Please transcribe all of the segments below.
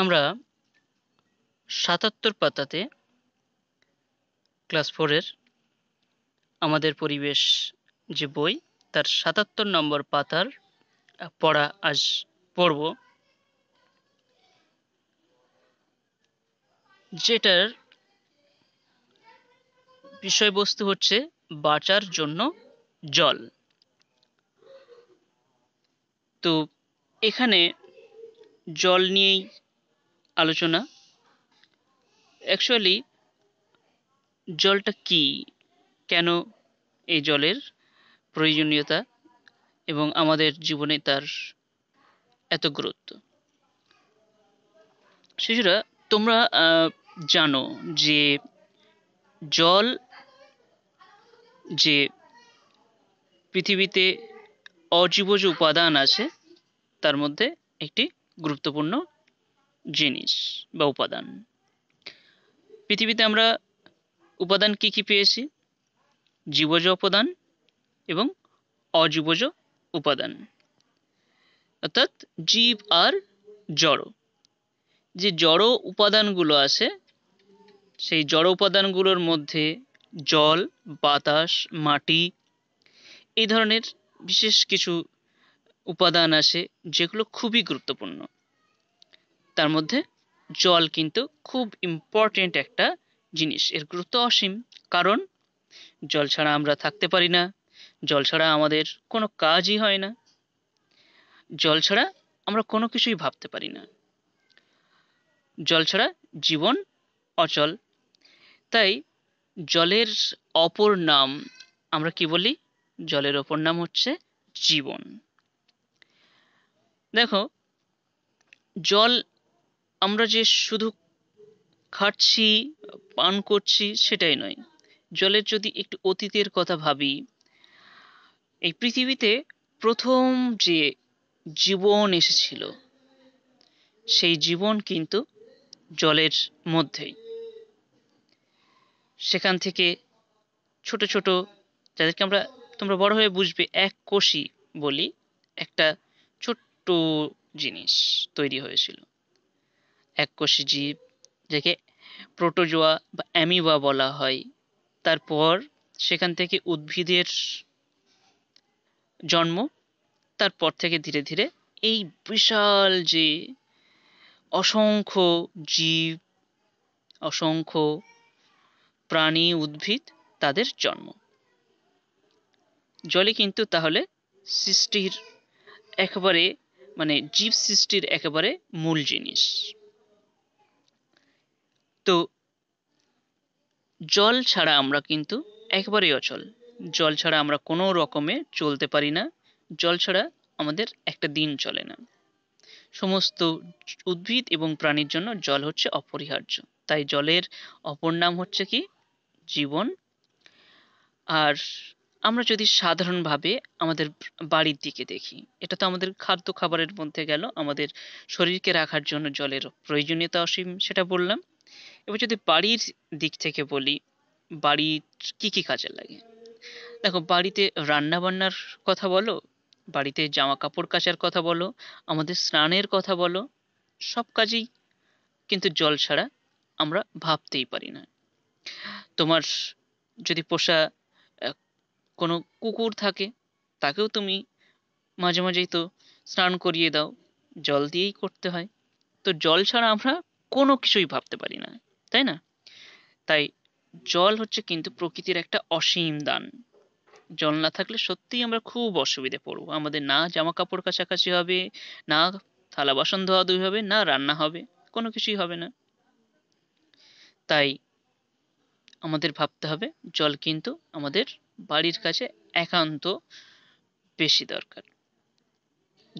আমরা সাতাত্তর পাতাতে ক্লাস ফোরের আমাদের পরিবেশ যে বই তার সাতাত্তর নম্বর পাতার পড়া আজ পড়ব যেটার বিষয়বস্তু হচ্ছে বাঁচার জন্য জল তো এখানে জল নিয়েই আলোচনা অ্যাকচুয়ালি জলটা কি কেন এই জলের প্রয়োজনীয়তা এবং আমাদের জীবনে তার এত গুরুত্ব শিশুরা তোমরা জানো যে জল যে পৃথিবীতে অজীবজ উপাদান আছে তার মধ্যে একটি গুরুত্বপূর্ণ জিনিস বা উপাদান পৃথিবীতে আমরা উপাদান কি কি পেয়েছি জীবজ উপাদান এবং অজীবজ উপাদান অর্থাৎ জীব আর জড় যে জড় উপাদানগুলো আছে সেই জড় উপাদানগুলোর মধ্যে জল বাতাস মাটি এই ধরনের বিশেষ কিছু উপাদান আছে যেগুলো খুবই গুরুত্বপূর্ণ তার মধ্যে জল কিন্তু খুব ইম্পর্টেন্ট একটা জিনিস এর গুরুত্ব অসীম কারণ জল ছাড়া আমরা থাকতে পারি না জল ছাড়া আমাদের কোনো কাজই হয় না জল ছাড়া আমরা কোনো কিছুই ভাবতে পারি না জল ছাড়া জীবন অচল তাই জলের অপর নাম আমরা কি বলি জলের অপর নাম হচ্ছে জীবন দেখো জল আমরা যে শুধু খাচ্ছি পান করছি সেটাই নয় জলের যদি একটু অতীতের কথা ভাবি এই পৃথিবীতে প্রথম যে জীবন এসেছিল সেই জীবন কিন্তু জলের মধ্যেই সেখান থেকে ছোট ছোট যাদেরকে আমরা তোমরা বড় হয়ে বুঝবে এক কোষি বলি একটা ছোট্ট জিনিস তৈরি হয়েছিল এককোষী জীব যাকে প্রোটোজোয়া বা অ্যামিবা বলা হয় তারপর সেখান থেকে উদ্ভিদের জন্ম তারপর থেকে ধীরে ধীরে এই বিশাল যে অসংখ্য জীব অসংখ্য প্রাণী উদ্ভিদ তাদের জন্ম জলে কিন্তু তাহলে সৃষ্টির একেবারে মানে জীব সৃষ্টির একেবারে মূল জিনিস তো জল ছাড়া আমরা কিন্তু একবারেই অচল জল ছাড়া আমরা কোনো রকমে চলতে পারি না জল ছাড়া আমাদের একটা দিন চলে না সমস্ত উদ্ভিদ এবং প্রাণীর জন্য জল হচ্ছে অপরিহার্য তাই জলের অপর নাম হচ্ছে কি জীবন আর আমরা যদি সাধারণভাবে আমাদের বাড়ির দিকে দেখি এটা তো আমাদের খাদ্য খাবারের মধ্যে গেল আমাদের শরীরকে রাখার জন্য জলের প্রয়োজনীয়তা অসীম সেটা বললাম এবার যদি বাড়ির দিক থেকে বলি বাড়ির কী কী কাজে লাগে দেখো বাড়িতে রান্না বান্নার কথা বলো বাড়িতে জামা কাপড় কাচার কথা বলো আমাদের স্নানের কথা বলো সব কাজেই কিন্তু জল ছাড়া আমরা ভাবতেই পারি না তোমার যদি পোষা কোনো কুকুর থাকে তাকেও তুমি মাঝে মাঝেই তো স্নান করিয়ে দাও জল দিয়েই করতে হয় তো জল ছাড়া আমরা কোনো কিছুই ভাবতে পারি না তাই না তাই জল হচ্ছে কিন্তু প্রকৃতির একটা অসীম দান জল না থাকলে সত্যিই আমরা খুব অসুবিধে পড়বো আমাদের না জামা কাপড় কাছাকাছি হবে না থালা বাসন ধোয়া ধুই হবে না রান্না হবে কোনো কিছুই হবে না তাই আমাদের ভাবতে হবে জল কিন্তু আমাদের বাড়ির কাছে একান্ত বেশি দরকার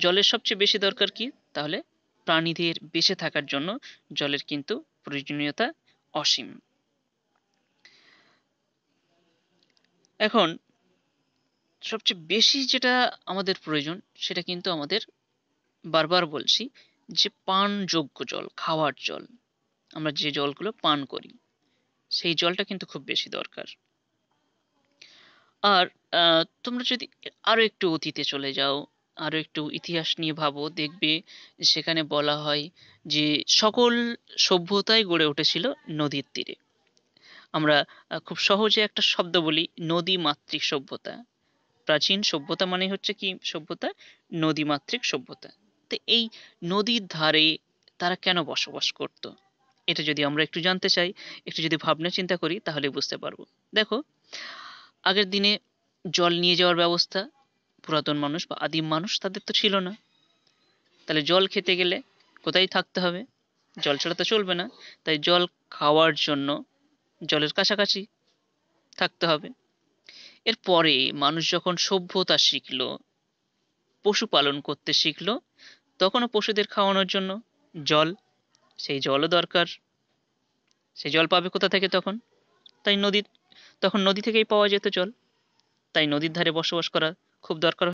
জলের সবচেয়ে বেশি দরকার কি তাহলে প্রাণীদের বেঁচে থাকার জন্য জলের কিন্তু প্রয়োজনীয়তা অসীম এখন সবচেয়ে বেশি যেটা আমাদের প্রয়োজন সেটা কিন্তু আমাদের বারবার বলছি যে পানযোগ্য জল খাওয়ার জল আমরা যে জলগুলো পান করি সেই জলটা কিন্তু খুব বেশি দরকার আর তোমরা যদি আরো একটু অতীতে চলে যাও আরও একটু ইতিহাস নিয়ে ভাবো দেখবে সেখানে বলা হয় যে সকল সভ্যতাই গড়ে উঠেছিল নদীর তীরে আমরা খুব সহজে একটা শব্দ বলি নদী মাতৃক সভ্যতা প্রাচীন সভ্যতা মানে হচ্ছে কি সভ্যতা নদীমাতৃক সভ্যতা তো এই নদীর ধারে তারা কেন বসবাস করত এটা যদি আমরা একটু জানতে চাই একটু যদি ভাবনা চিন্তা করি তাহলে বুঝতে পারবো দেখো আগের দিনে জল নিয়ে যাওয়ার ব্যবস্থা পুরাতন মানুষ বা আদিম মানুষ তাদের তো ছিল না তাহলে জল খেতে গেলে কোথায় থাকতে হবে জল ছাড়া তো চলবে না তাই জল খাওয়ার জন্য জলের কাছাকাছি থাকতে হবে এরপরে মানুষ যখন সভ্যতা শিখল পশুপালন করতে শিখল তখনও পশুদের খাওয়ানোর জন্য জল সেই জলও দরকার সেই জল পাবে কোথা থেকে তখন তাই নদীর তখন নদী থেকেই পাওয়া যেত জল তাই নদীর ধারে বসবাস করা খুব দরকার